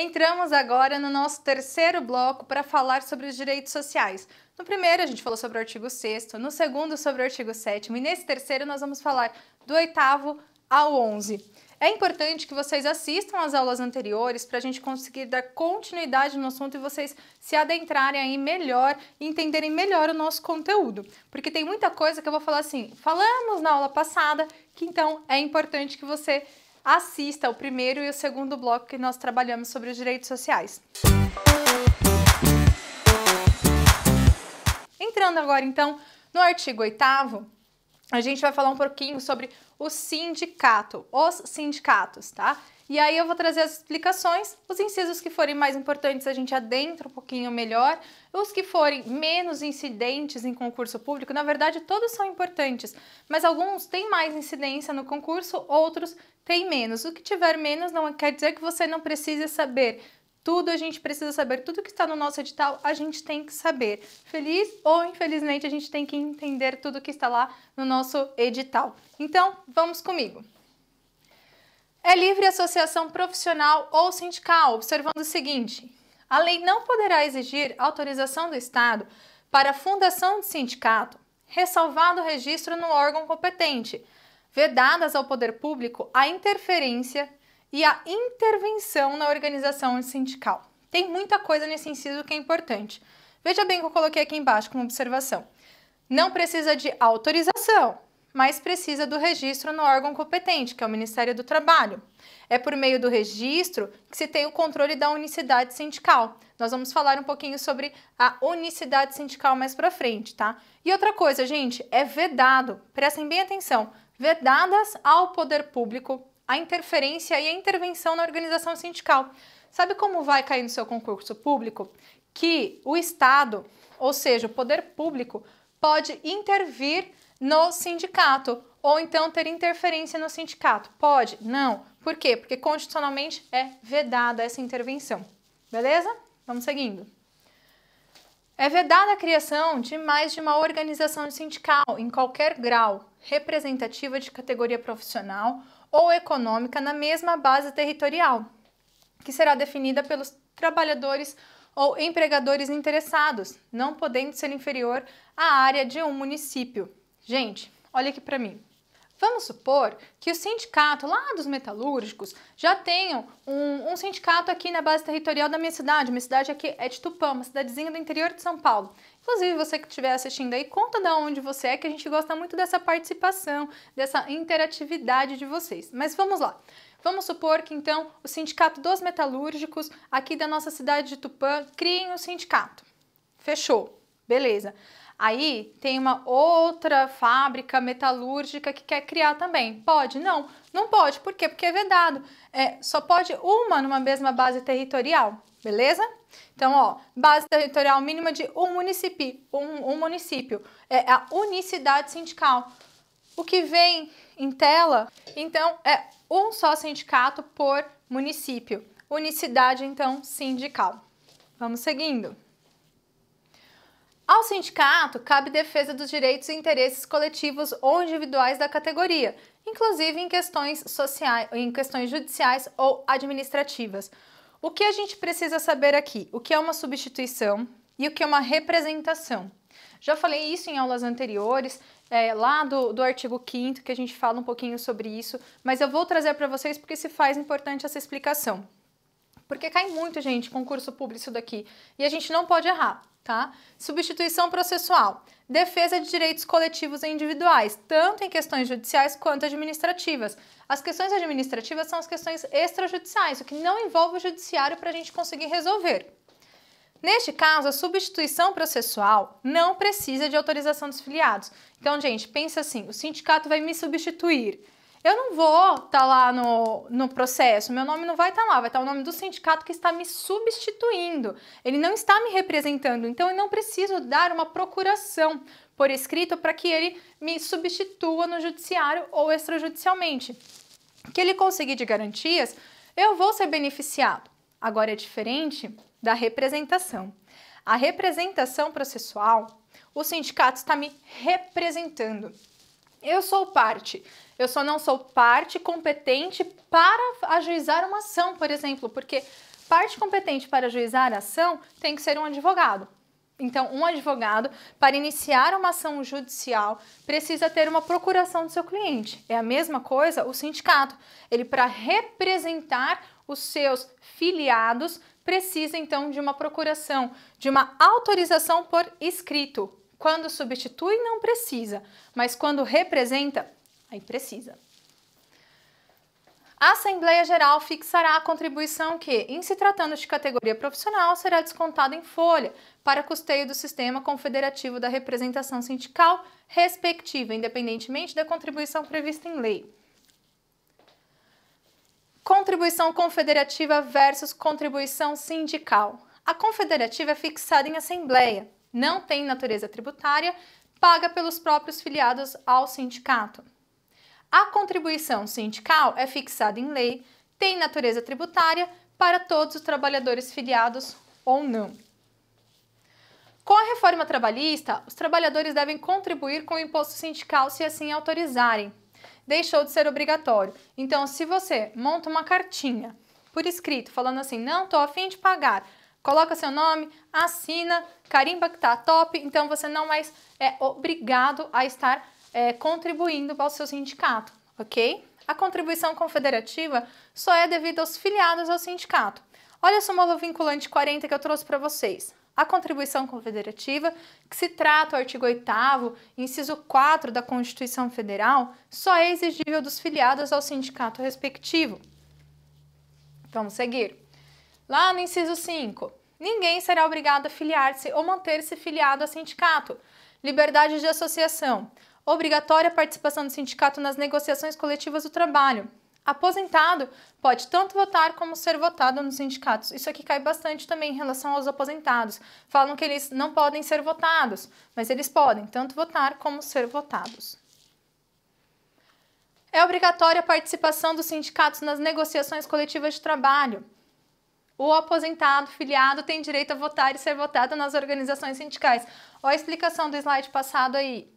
Entramos agora no nosso terceiro bloco para falar sobre os direitos sociais. No primeiro, a gente falou sobre o artigo 6, no segundo, sobre o artigo 7, e nesse terceiro, nós vamos falar do oitavo ao 11. É importante que vocês assistam às aulas anteriores para a gente conseguir dar continuidade no assunto e vocês se adentrarem aí melhor e entenderem melhor o nosso conteúdo. Porque tem muita coisa que eu vou falar assim, falamos na aula passada, que então é importante que você assista o primeiro e o segundo bloco que nós trabalhamos sobre os direitos sociais. Entrando agora então no artigo 8 a gente vai falar um pouquinho sobre o sindicato, os sindicatos, tá? E aí eu vou trazer as explicações. Os incisos que forem mais importantes a gente adentra um pouquinho melhor. Os que forem menos incidentes em concurso público, na verdade todos são importantes, mas alguns têm mais incidência no concurso, outros têm menos. O que tiver menos não quer dizer que você não precise saber tudo a gente precisa saber, tudo que está no nosso edital a gente tem que saber. Feliz ou infelizmente a gente tem que entender tudo que está lá no nosso edital. Então, vamos comigo. É livre associação profissional ou sindical, observando o seguinte: a lei não poderá exigir autorização do Estado para a fundação de sindicato, ressalvado o registro no órgão competente, vedadas ao poder público a interferência e a intervenção na organização sindical. Tem muita coisa nesse inciso que é importante. Veja bem o que eu coloquei aqui embaixo como observação. Não precisa de autorização, mas precisa do registro no órgão competente, que é o Ministério do Trabalho. É por meio do registro que se tem o controle da unicidade sindical. Nós vamos falar um pouquinho sobre a unicidade sindical mais para frente, tá? E outra coisa, gente, é vedado, prestem bem atenção, vedadas ao poder público a interferência e a intervenção na organização sindical. Sabe como vai cair no seu concurso público? Que o Estado, ou seja, o poder público, pode intervir no sindicato ou então ter interferência no sindicato. Pode? Não. Por quê? Porque constitucionalmente é vedada essa intervenção. Beleza? Vamos seguindo. É vedada a criação de mais de uma organização sindical em qualquer grau, representativa de categoria profissional ou econômica na mesma base territorial, que será definida pelos trabalhadores ou empregadores interessados, não podendo ser inferior à área de um município. Gente, olha aqui para mim. Vamos supor que o sindicato lá dos metalúrgicos já tenham um, um, sindicato aqui na base territorial da minha cidade. Minha cidade aqui é de Tupã, uma cidadezinha do interior de São Paulo. Inclusive, você que estiver assistindo aí, conta de onde você é, que a gente gosta muito dessa participação, dessa interatividade de vocês. Mas vamos lá. Vamos supor que então o sindicato dos metalúrgicos aqui da nossa cidade de Tupã criem um sindicato. Fechou. Beleza. Aí tem uma outra fábrica metalúrgica que quer criar também. Pode? Não, não pode. Por quê? Porque é vedado. É, só pode uma numa mesma base territorial, beleza? Então, ó, base territorial mínima de um município. Um, um município. É a unicidade sindical. O que vem em tela, então, é um só sindicato por município. Unicidade, então, sindical. Vamos seguindo. Ao sindicato, cabe defesa dos direitos e interesses coletivos ou individuais da categoria, inclusive em questões sociais, em questões judiciais ou administrativas. O que a gente precisa saber aqui? O que é uma substituição e o que é uma representação? Já falei isso em aulas anteriores, é, lá do, do artigo 5 que a gente fala um pouquinho sobre isso, mas eu vou trazer para vocês porque se faz importante essa explicação. Porque cai muito, gente, concurso público isso daqui, e a gente não pode errar tá? Substituição processual. Defesa de direitos coletivos e individuais, tanto em questões judiciais quanto administrativas. As questões administrativas são as questões extrajudiciais, o que não envolve o judiciário para a gente conseguir resolver. Neste caso, a substituição processual não precisa de autorização dos filiados. Então, gente, pensa assim: o sindicato vai me substituir eu não vou estar tá lá no, no processo, meu nome não vai estar tá lá, vai estar tá o nome do sindicato que está me substituindo. Ele não está me representando, então eu não preciso dar uma procuração por escrito para que ele me substitua no judiciário ou extrajudicialmente. Que ele conseguir de garantias, eu vou ser beneficiado. Agora é diferente da representação. A representação processual, o sindicato está me representando. Eu sou parte. Eu só não sou parte competente para ajuizar uma ação, por exemplo, porque parte competente para ajuizar a ação tem que ser um advogado. Então, um advogado, para iniciar uma ação judicial, precisa ter uma procuração do seu cliente. É a mesma coisa o sindicato. Ele, para representar os seus filiados, precisa então de uma procuração, de uma autorização por escrito. Quando substitui, não precisa, mas quando representa, aí precisa. A Assembleia Geral fixará a contribuição que, em se tratando de categoria profissional, será descontada em folha para custeio do sistema confederativo da representação sindical respectiva, independentemente da contribuição prevista em lei. Contribuição confederativa versus contribuição sindical. A confederativa é fixada em assembleia, não tem natureza tributária, paga pelos próprios filiados ao sindicato. A contribuição sindical é fixada em lei, tem natureza tributária para todos os trabalhadores filiados ou não. Com a reforma trabalhista, os trabalhadores devem contribuir com o imposto sindical se assim autorizarem. Deixou de ser obrigatório. Então, se você monta uma cartinha por escrito falando assim, não estou a fim de pagar, coloca seu nome, assina, carimba que está top, então você não mais é obrigado a estar é, contribuindo para o seu sindicato, ok? A contribuição confederativa só é devida aos filiados ao sindicato. Olha a súmula vinculante 40 que eu trouxe para vocês. A contribuição confederativa, que se trata o artigo 8 inciso 4 da Constituição Federal, só é exigível dos filiados ao sindicato respectivo. Vamos seguir. Lá no inciso 5, Ninguém será obrigado a filiar-se ou manter-se filiado a sindicato. Liberdade de associação. Obrigatória participação do sindicato nas negociações coletivas do trabalho. Aposentado pode tanto votar como ser votado nos sindicatos. Isso aqui cai bastante também em relação aos aposentados. Falam que eles não podem ser votados, mas eles podem tanto votar como ser votados. É obrigatória a participação dos sindicatos nas negociações coletivas de trabalho o aposentado, filiado, tem direito a votar e ser votado nas organizações sindicais. Olha a explicação do slide passado aí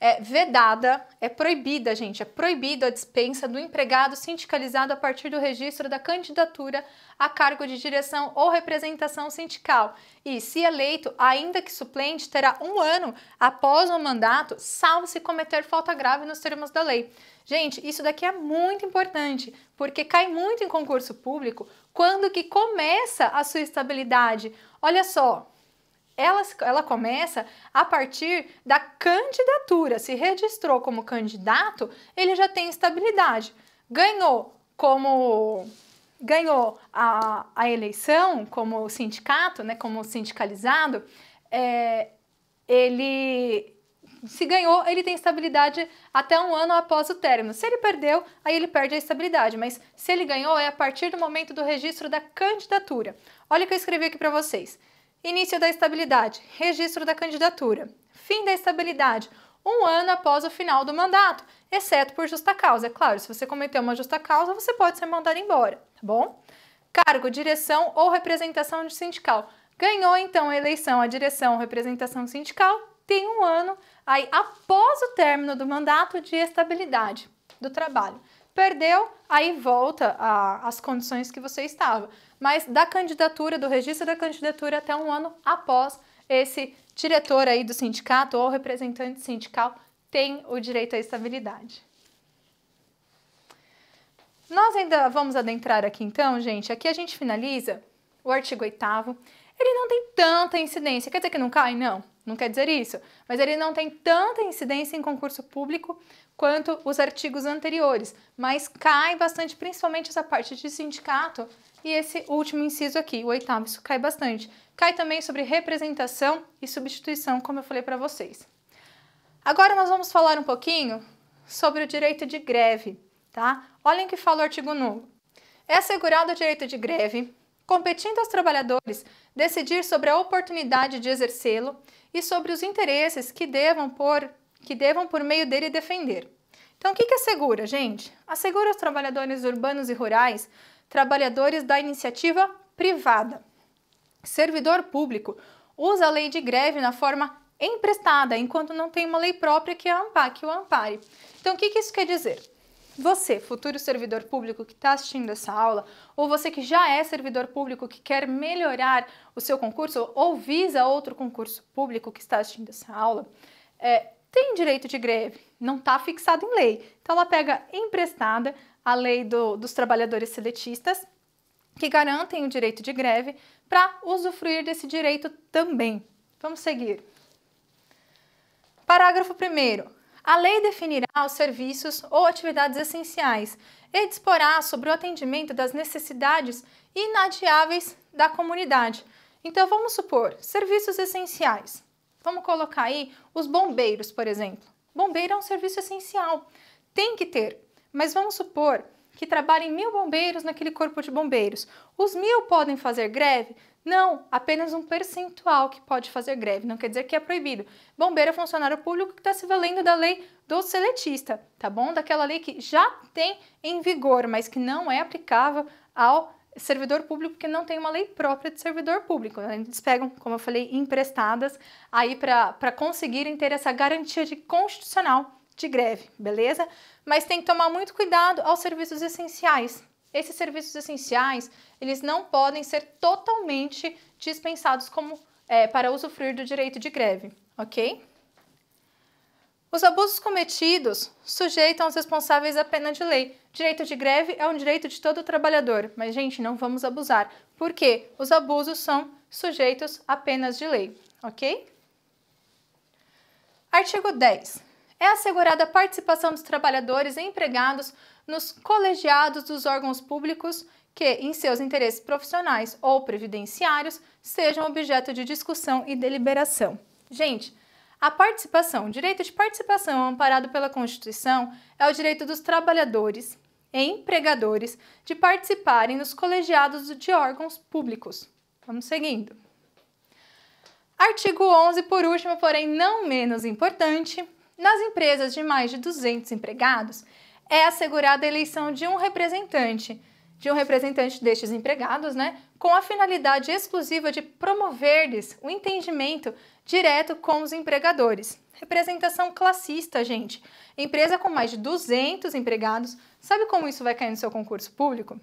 é vedada, é proibida, gente, é proibida a dispensa do empregado sindicalizado a partir do registro da candidatura a cargo de direção ou representação sindical. E, se eleito, ainda que suplente, terá um ano após o mandato, salvo se cometer falta grave nos termos da lei. Gente, isso daqui é muito importante, porque cai muito em concurso público quando que começa a sua estabilidade. Olha só, ela, ela começa a partir da candidatura. Se registrou como candidato, ele já tem estabilidade. Ganhou como ganhou a, a eleição como sindicato, né, como sindicalizado, é, ele se ganhou, ele tem estabilidade até um ano após o término. Se ele perdeu, aí ele perde a estabilidade, mas se ele ganhou, é a partir do momento do registro da candidatura. Olha o que eu escrevi aqui para vocês. Início da estabilidade, registro da candidatura. Fim da estabilidade, um ano após o final do mandato, exceto por justa causa. É claro, se você cometeu uma justa causa, você pode ser mandado embora, tá bom? Cargo, direção ou representação de sindical. Ganhou então a eleição a direção ou representação sindical, tem um ano aí após o término do mandato de estabilidade do trabalho. Perdeu, aí volta às condições que você estava. Mas da candidatura, do registro da candidatura até um ano após esse diretor aí do sindicato ou representante sindical tem o direito à estabilidade. Nós ainda vamos adentrar aqui então, gente. Aqui a gente finaliza o artigo 8 Ele não tem tanta incidência. Quer dizer que não cai? Não. Não quer dizer isso, mas ele não tem tanta incidência em concurso público quanto os artigos anteriores, mas cai bastante, principalmente essa parte de sindicato e esse último inciso aqui, o oitavo, isso cai bastante. Cai também sobre representação e substituição, como eu falei para vocês. Agora nós vamos falar um pouquinho sobre o direito de greve, tá? Olhem o que fala o artigo 9. É assegurado o direito de greve competindo aos trabalhadores decidir sobre a oportunidade de exercê-lo e sobre os interesses que devam por, que devam por meio dele defender. Então, o que, que assegura, gente? Assegura aos trabalhadores urbanos e rurais, trabalhadores da iniciativa privada. Servidor público usa a lei de greve na forma emprestada, enquanto não tem uma lei própria que, o ampare. Então, o que, que isso quer dizer? Você, futuro servidor público que está assistindo essa aula, ou você que já é servidor público que quer melhorar o seu concurso ou visa outro concurso público que está assistindo essa aula, é, tem direito de greve, não está fixado em lei. Então ela pega emprestada a lei do, dos trabalhadores seletistas, que garantem o direito de greve, para usufruir desse direito também. Vamos seguir. Parágrafo 1. A lei definirá os serviços ou atividades essenciais e disporá sobre o atendimento das necessidades inadiáveis da comunidade. Então vamos supor, serviços essenciais. Vamos colocar aí os bombeiros, por exemplo. Bombeiro é um serviço essencial, tem que ter, mas vamos supor que trabalhem mil bombeiros naquele corpo de bombeiros. Os mil podem fazer greve? Não, apenas um percentual que pode fazer greve, não quer dizer que é proibido. Bombeiro é funcionário público que está se valendo da lei do seletista, tá bom? Daquela lei que já tem em vigor, mas que não é aplicável ao servidor público porque não tem uma lei própria de servidor público. Eles pegam, como eu falei, emprestadas aí para conseguirem ter essa garantia de constitucional de greve, beleza? Mas tem que tomar muito cuidado aos serviços essenciais. Esses serviços essenciais, eles não podem ser totalmente dispensados como é, para usufruir do direito de greve, ok? Os abusos cometidos sujeitam os responsáveis à pena de lei. Direito de greve é um direito de todo trabalhador, mas, gente, não vamos abusar, porque os abusos são sujeitos a penas de lei, ok? Artigo 10 é assegurada a participação dos trabalhadores e empregados nos colegiados dos órgãos públicos que, em seus interesses profissionais ou previdenciários, sejam objeto de discussão e deliberação. Gente, a participação, o direito de participação amparado pela Constituição é o direito dos trabalhadores e empregadores de participarem nos colegiados de órgãos públicos. Vamos seguindo. Artigo 11, por último, porém não menos importante, nas empresas de mais de 200 empregados, é assegurada a eleição de um representante, de um representante destes empregados, né, com a finalidade exclusiva de promover-lhes o entendimento direto com os empregadores. Representação classista, gente. Empresa com mais de 200 empregados, sabe como isso vai cair no seu concurso público?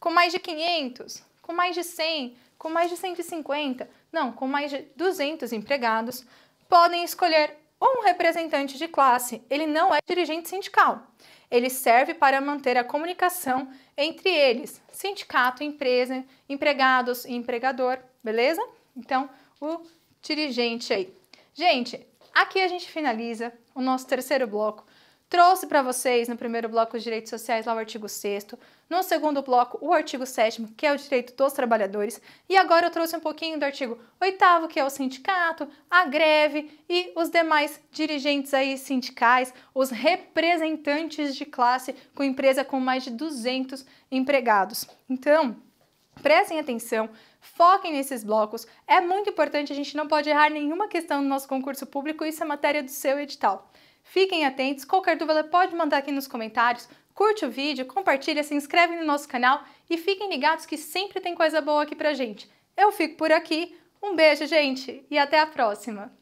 Com mais de 500, com mais de 100, com mais de 150, não, com mais de 200 empregados, podem escolher um representante de classe, ele não é dirigente sindical. Ele serve para manter a comunicação entre eles, sindicato, empresa, empregados e empregador, beleza? Então, o dirigente aí. Gente, aqui a gente finaliza o nosso terceiro bloco Trouxe para vocês no primeiro bloco os direitos sociais, lá o artigo 6 no segundo bloco o artigo 7 que é o direito dos trabalhadores, e agora eu trouxe um pouquinho do artigo 8 que é o sindicato, a greve e os demais dirigentes aí sindicais, os representantes de classe com empresa com mais de 200 empregados. Então, prestem atenção, foquem nesses blocos. É muito importante, a gente não pode errar nenhuma questão no nosso concurso público, isso é matéria do seu edital. Fiquem atentos, qualquer dúvida pode mandar aqui nos comentários. Curte o vídeo, compartilha, se inscreve no nosso canal e fiquem ligados que sempre tem coisa boa aqui pra gente. Eu fico por aqui, um beijo, gente, e até a próxima!